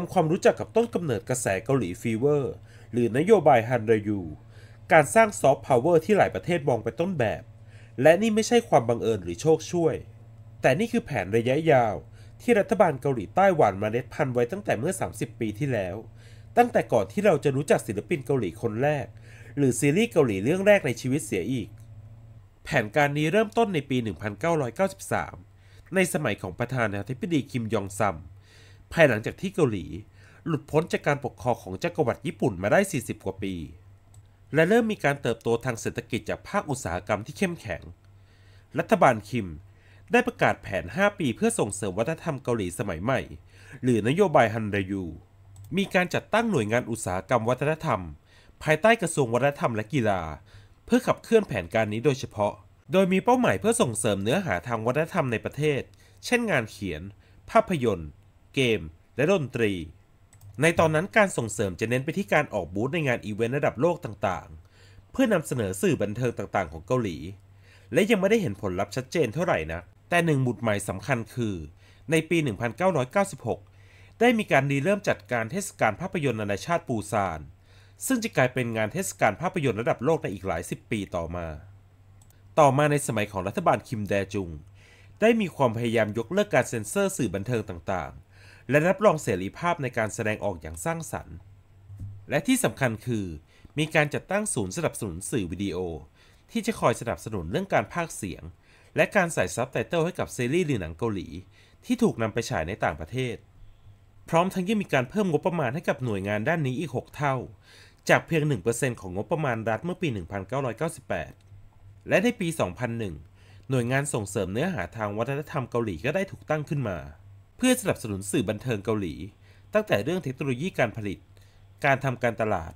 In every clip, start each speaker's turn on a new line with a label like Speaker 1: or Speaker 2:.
Speaker 1: ทำความรู้จักกับต้นกำเนิดกระแสเกาหลีฟีเวอร์ หรือนโยบายฮันรยู การสร้างซอฟต์พาวเวอร์ที่หลายประเทศมองไปต้นแบบ และนี่ไม่ใช่ความบังเอิญหรือโชคช่วย แต่นี่คือแผนระยะยาว ที่รัฐบาลเกาหลีใต้หวานมาเล็ดพันธุ์ไว้ตั้งแต่เมื่อ 30 ปีที่แล้ว ตั้งแต่ก่อนที่เราจะรู้จักศิลปินเกาหลีคนแรก หรือซีรีส์เกาหลีเรื่องแรกในชีวิตเสียอีกแผนการนี้เริ่มต้นในปี 1993 ในสมัยของประธานาธิบดีคิมยองซัมภายหลังจากที่เกาหลีหลุดพ้นจากการปกครองของจักรวรรดิญี่ปุ่นมาได้ 40 กว่าปี และเริ่มมีการเติบโตทางเศรษฐกิจจากภาคอุตสาหกรรมที่เข้มแข็ง รัฐบาลคิม ได้ประกาศแผน 5 ปีเพื่อส่งเสริมวัฒนธรรมเกาหลีสมัยใหม่ หรือนโยบายฮันดยู มีการจัดตั้งหน่วยงานอุตสาหกรรมวัฒนธรรม ภายใต้กระทรวงวัฒนธรรมและกีฬา เพื่อขับเคลื่อนแผนการนี้โดยเฉพาะ โดยมีเป้าหมายเพื่อส่งเสริมเนื้อหาทางวัฒนธรรมในประเทศ เช่นงานเขียน ภาพยนตร์กมและดนตรี ในตอนนั้นการส่งเสริมจะเน้นไปที่การออกบูธในงานอีเวนต์ระดับโลกต่างๆ เพื่อนำเสนอสื่อบันเทิงต่างๆของเกาหลี และยังไม่ได้เห็นผลลัพธ์ชัดเจนเท่าไหร่นะ แต่หนึ่งหมุดหมายสำคัญคือ ในปี 1996 ได้มีการรีเริ่มจัดการเทศกาลภาพยนตร์นานาชาติปูซาน ซึ่งจะกลายเป็นงานเทศกาลภาพยนตร์ระดับโลกในอีกหลายสิบปีต่อมา ต่อมาในสมัยของรัฐบาลคิมแดจุง ได้มีความพยายามยกเลิกการเซ็นเซอร์สื่อบันเทิงต่างและรับรองเสรีภาพในการแสดงออกอย่างสร้างสรรค์ และที่สำคัญคือ มีการจัดตั้งศูนย์สนับสนุนสื่อวิดีโอ ที่จะคอยสนับสนุนเรื่องการพากเสียง และการใส่ซับไตเติลให้กับซีรีส์หรือหนังเกาหลีที่ถูกนำไปฉายในต่างประเทศ พร้อมทั้งยังมีการเพิ่มงบประมาณให้กับหน่วยงานด้านนี้อีก 6 เท่า จากเพียง 1%ของงบประมาณรัฐเมื่อปี 1998 และในปี 2001 หน่วยงานส่งเสริมเนื้อหาทางวัฒนธรรมเกาหลีก็ได้ถูกตั้งขึ้นมาเพื่อสนับสนุนสื่อบันเทิงเกาหลี ตั้งแต่เรื่องเทคโนโลยีการผลิต การทำการตลาด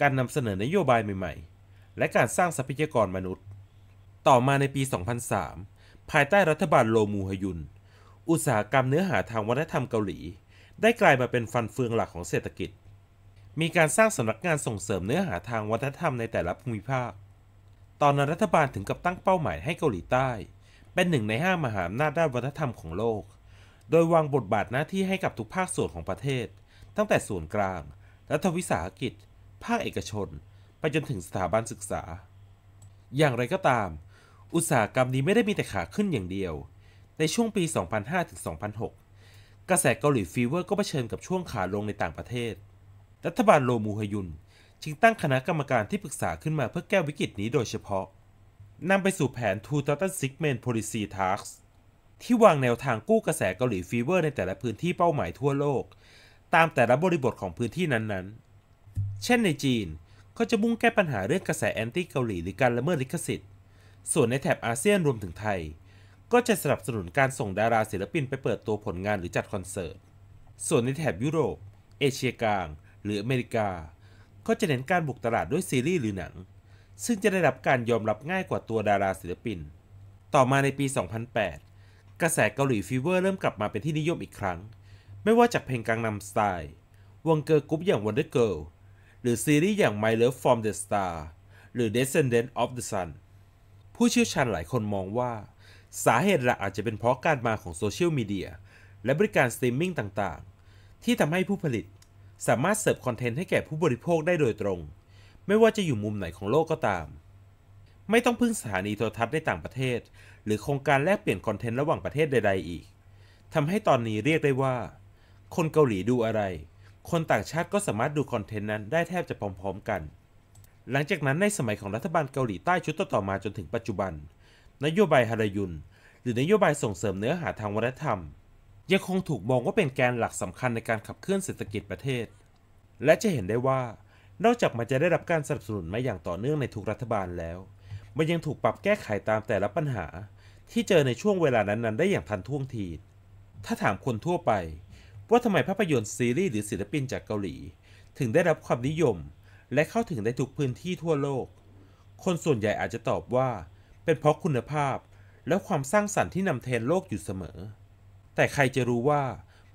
Speaker 1: การนำเสนอนโยบายใหม่ ๆ และการสร้างทรัพยากรมนุษย์ ต่อมาในปี 2003 ภายใต้รัฐบาลโลมูฮยุน อุตสาหกรรมเนื้อหาทางวัฒนธรรมเกาหลี ได้กลายมาเป็นฟันเฟืองหลักของเศรษฐกิจ มีการสร้างสำนักงานส่งเสริมเนื้อหาทางวัฒนธรรมในแต่ละภูมิภาค ตอนนั้นรัฐบาลถึงกับตั้งเป้าหมายให้เกาหลีใต้เป็นหนึ่งในห้ามหาอำนาจด้านวัฒนธรรมของโลกโดยวางบทบาทหน้าที่ให้กับทุกภาคส่วนของประเทศ ตั้งแต่ส่วนกลาง รัฐวิสาหกิจ ภาคเอกชน ไปจนถึงสถาบันศึกษา อย่างไรก็ตาม อุตสาหกรรมนี้ไม่ได้มีแต่ขาขึ้นอย่างเดียว ในช่วงปี 2005-2006 กระแสเกาหลีฟีเวอร์ก็เผชิญกับช่วงขาลงในต่างประเทศ รัฐบาลโลมูฮยุน จึงตั้งคณะกรรมการที่ปรึกษาขึ้นมาเพื่อแก้วิกฤตนี้โดยเฉพาะนำไปสู่แผน Two t o t a l Six Main Policy Tasks ที่วางแนวทางกู้กระแสเกาหลีฟีเวอร์ในแต่ละพื้นที่เป้าหมายทั่วโลก ตามแต่ละบริบทของพื้นที่นั้นๆ เช่นในจีน ก็จะมุ่งแก้ปัญหาเรื่องกระแสแอนตี้เกาหลี หรือการละเมิดลิขสิทธิ์ ส่วนในแถบอาเซียนรวมถึงไทย ก็จะสนับสนุนการส่งดาราศิลปิน ไปเปิดตัวผลงานหรือจัดคอนเสิร์ต ส่วนในแถบยุโรป เอเชียกลาง หรืออเมริกา ก็จะเน้นการบุกตลาดด้วยซีรีส์หรือหนัง ซึ่งจะได้รับการยอมรับง่ายกว่าตัวดาราศิลปิน ต่อมาในปี 2008กระแสเกาหลีฟีเวอร์เริ่มกลับมาเป็นที่นิยมอีกครั้ง ไม่ว่าจากเพลงกังนำสไตล์ วงเกิร์ลกรุ๊ปอย่าง Wonder Girl หรือซีรีส์อย่าง My Love from the Star หรือ Descendant of the Sun ผู้เชี่ยวชาญหลายคนมองว่า สาเหตุหลักอาจจะเป็นเพราะการมาของโซเชียลมีเดีย และบริการสตรีมมิ่งต่างๆ ที่ทำให้ผู้ผลิตสามารถเสิร์ฟคอนเทนต์ให้แก่ผู้บริโภคได้โดยตรง ไม่ว่าจะอยู่มุมไหนของโลกก็ตามไม่ต้องพึ่งสถานีโทรทัศน์ในต่างประเทศ หรือโครงการแลกเปลี่ยนคอนเทนต์ระหว่างประเทศใดๆอีก ทำให้ตอนนี้เรียกได้ว่า คนเกาหลีดูอะไร คนต่างชาติก็สามารถดูคอนเทนต์นั้นได้แทบจะพร้อมๆกัน หลังจากนั้นในสมัยของรัฐบาลเกาหลีใต้ชุดต่อๆมาจนถึงปัจจุบัน นโยบายฮารยุนหรือนโยบายส่งเสริมเนื้อหาทางวัฒนธรรมยังคงถูกมองว่าเป็นแกนหลักสำคัญในการขับเคลื่อนเศรษฐกิจประเทศ และจะเห็นได้ว่า นอกจากมันจะได้รับการสนับสนุนมาอย่างต่อเนื่องในทุกรัฐบาลแล้วมันยังถูกปรับแก้ไขตามแต่ละปัญหา ที่เจอในช่วงเวลานั้นๆได้อย่างทันท่วงทีถ้าถามคนทั่วไป ว่าทำไมภาพยนตร์ซีรีส์หรือศิลปินจากเกาหลี ถึงได้รับความนิยม และเข้าถึงได้ทุกพื้นที่ทั่วโลก คนส่วนใหญ่อาจจะตอบว่า เป็นเพราะคุณภาพและความสร้างสรรค์ที่นำเทรนโลกอยู่เสมอ แต่ใครจะรู้ว่า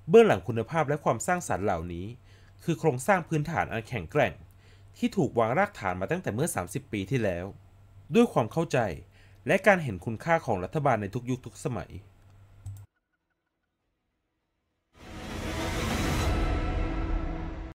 Speaker 1: เบื้องหลังคุณภาพและความสร้างสรรค์เหล่านี้ คือโครงสร้างพื้นฐานอันแข็งแกร่ง ที่ถูกวางรากฐานมาตั้งแต่เมื่อ 30 ปีที่แล้วด้วยความเข้าใจและการเห็นคุณค่าของรัฐบาลในทุกยุคทุกสมัย